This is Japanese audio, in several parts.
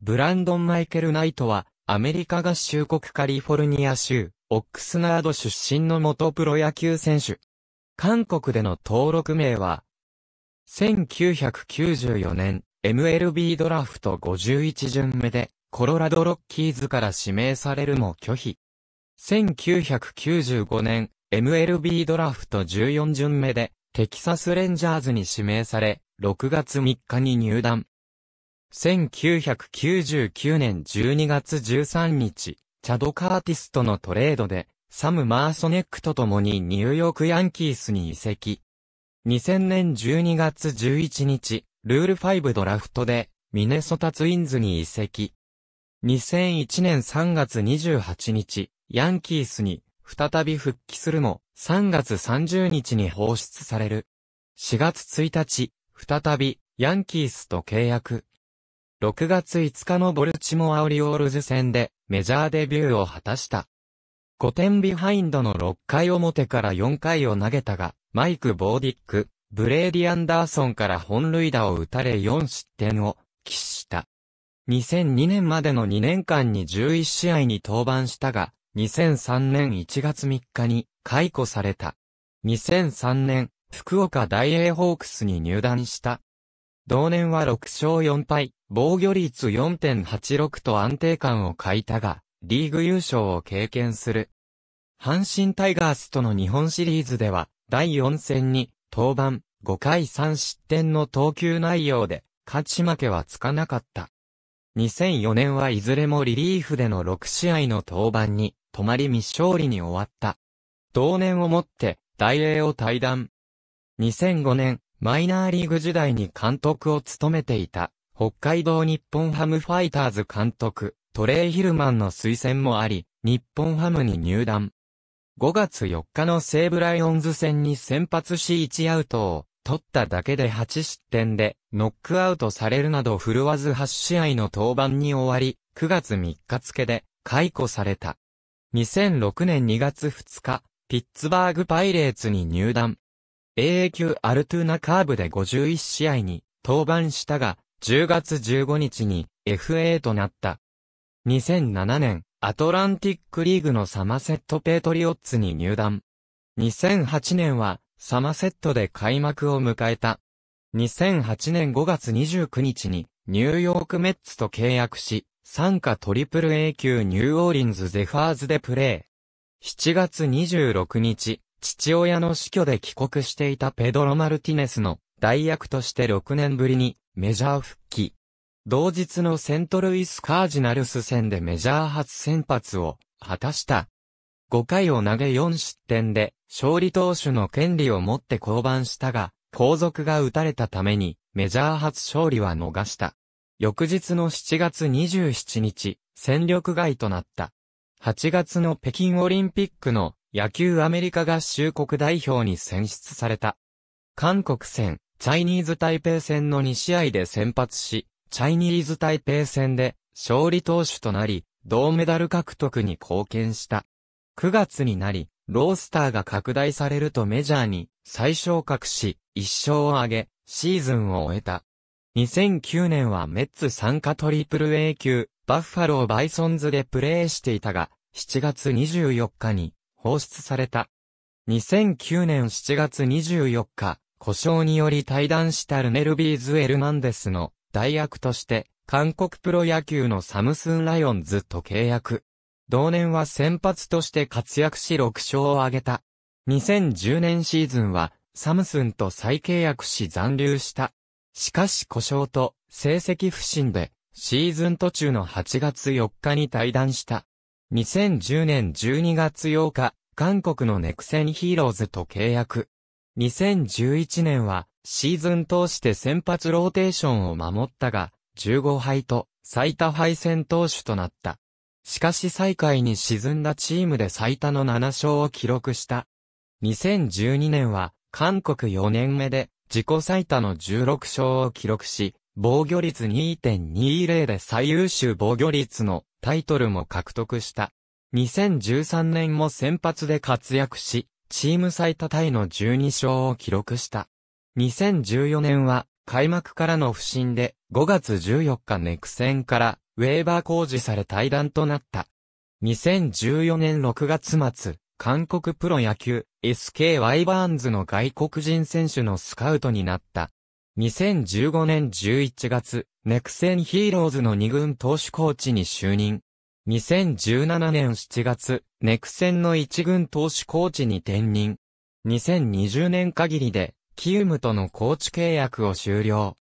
ブランドン・マイケル・ナイトは、アメリカ合衆国カリフォルニア州、オックスナード出身の元プロ野球選手。韓国での登録名は、1994年、MLB ドラフト51巡目で、コロラドロッキーズから指名されるも拒否。1995年、MLB ドラフト14巡目で、テキサスレンジャーズに指名され、6月3日に入団。1999年12月13日、チャド・カーティスとのトレードで、サム・マーソネックと共にニューヨーク・ヤンキースに移籍。2000年12月11日、ルール5ドラフトで、ミネソタツインズに移籍。2001年3月28日、ヤンキースに再び復帰するも、3月30日に放出される。4月1日、再び、ヤンキースと契約。6月5日のボルチモアオリオールズ戦でメジャーデビューを果たした。5点ビハインドの6回表から4回を投げたが、マイク・ボーディック、ブレーディ・アンダーソンから本塁打を打たれ4失点を喫した。2002年までの2年間に11試合に登板したが、2003年1月3日に解雇された。2003年、福岡大英ホークスに入団した。同年は6勝4敗、防御率4.86と安定感を欠いたが、リーグ優勝を経験する。阪神タイガースとの日本シリーズでは、第4戦に、登板、5回3失点の投球内容で、勝ち負けはつかなかった。2004年はいずれもリリーフでの6試合の登板に、止まり未勝利に終わった。同年をもって、大英を退団。2005年、マイナーリーグ時代に監督を務めていた、北海道日本ハムファイターズ監督、トレイ・ヒルマンの推薦もあり、日本ハムに入団。5月4日の西武ライオンズ戦に先発し1アウトを取っただけで8失点でノックアウトされるなど振るわず8試合の登板に終わり、9月3日付で解雇された。2006年2月2日、ピッツバーグパイレーツに入団。AA 級アルトゥーナカーブで51試合に登板したが、10月15日に FA となった。2007年、アトランティックリーグのサマセット・ペートリオッツに入団。2008年は、サマセットで開幕を迎えた。2008年5月29日に、ニューヨークメッツと契約し、参加トリプル A 級ニューオーリンズゼファーズでプレー。7月26日、父親の死去で帰国していたペドロ・マルティネスの代役として6年ぶりにメジャー復帰。同日のセントルイスカージナルス戦でメジャー初先発を果たした。5回を投げ4失点で勝利投手の権利を持って降板したが、後続が打たれたためにメジャー初勝利は逃した。翌日の7月27日、戦力外となった。8月の北京オリンピックの野球アメリカ合衆国代表に選出された。韓国戦、チャイニーズ台北戦の2試合で先発し、チャイニーズ台北戦で勝利投手となり、銅メダル獲得に貢献した。9月になり、ロースターが拡大されるとメジャーに最小格し、1勝を挙げ、シーズンを終えた。2009年はメッツ参加トリプル A 級、バッファローバイソンズでプレーしていたが、7月24日に放出された。2009年7月24日、故障により退団したルネルビーズ・エルナンデスの代役として、韓国プロ野球のサムスン・ライオンズと契約。同年は先発として活躍し6勝を挙げた。2010年シーズンは、サムスンと再契約し残留した。しかし故障と成績不振で、シーズン途中の8月4日に退団した。2010年12月8日、韓国のネクセンヒーローズと契約。2011年は、シーズン通して先発ローテーションを守ったが、15敗と最多敗戦投手となった。しかし最下位に沈んだチームで最多の7勝を記録した。2012年は、韓国4年目で自己最多の16勝を記録し、防御率2.20で最優秀防御率のタイトルも獲得した。2013年も先発で活躍し、チーム最多タイの12勝を記録した。2014年は、開幕からの不振で、5月14日ネクセンから、ウェーバー工事され対談となった。2014年6月末、韓国プロ野球、SK ワイバーンズの外国人選手のスカウトになった。2015年11月、ネクセンヒーローズの2軍投手コーチに就任。2017年7月、ネクセンの一軍投手コーチに転任。2020年限りで、キウムとのコーチ契約を終了。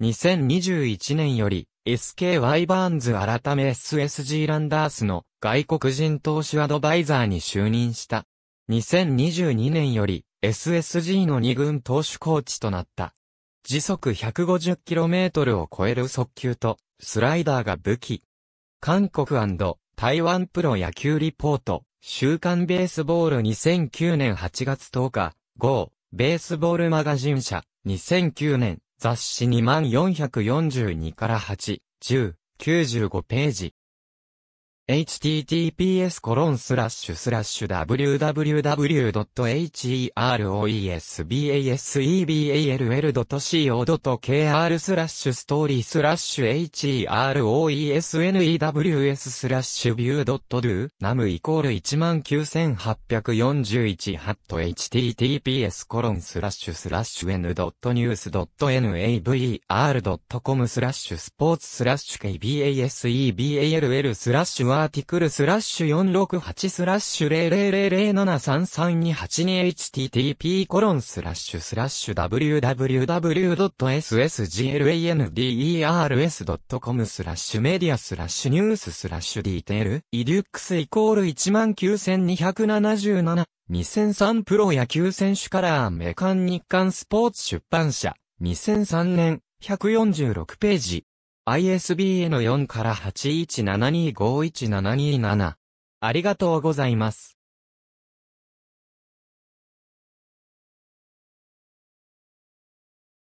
2021年より、SKY バーンズ改め SSG ランダースの外国人投手アドバイザーに就任した。2022年より SSG の二軍投手コーチとなった。時速 150km を超える速球とスライダーが武器。韓国台湾プロ野球リポート、週刊ベースボール2009年8月10日、号、ベースボールマガジン社、2009年、雑誌2442から8、10、95ページ。https コロンスラッシュスラッシュ www.heroesbaseball.co.kr スラッシュストーリースラッシュ heroesnews スラッシュビュー .do ナムイコール19841ハット https コロンスラッシュスラッシュ n.news.naver.com スラッシュスポーツスラッシュ kbaseball スラッシュアーティクルスラッシュ468スラッシュ000733282 http コロンスラッシュスラッシュ www.ssglanders.com スラッシュメディアスラッシュニューススラッシュディテールイデュックスイコール19277 2003プロ野球選手からメカン日刊スポーツ出版社2003年146ページ ISBN4 から81725177。ありがとうございます。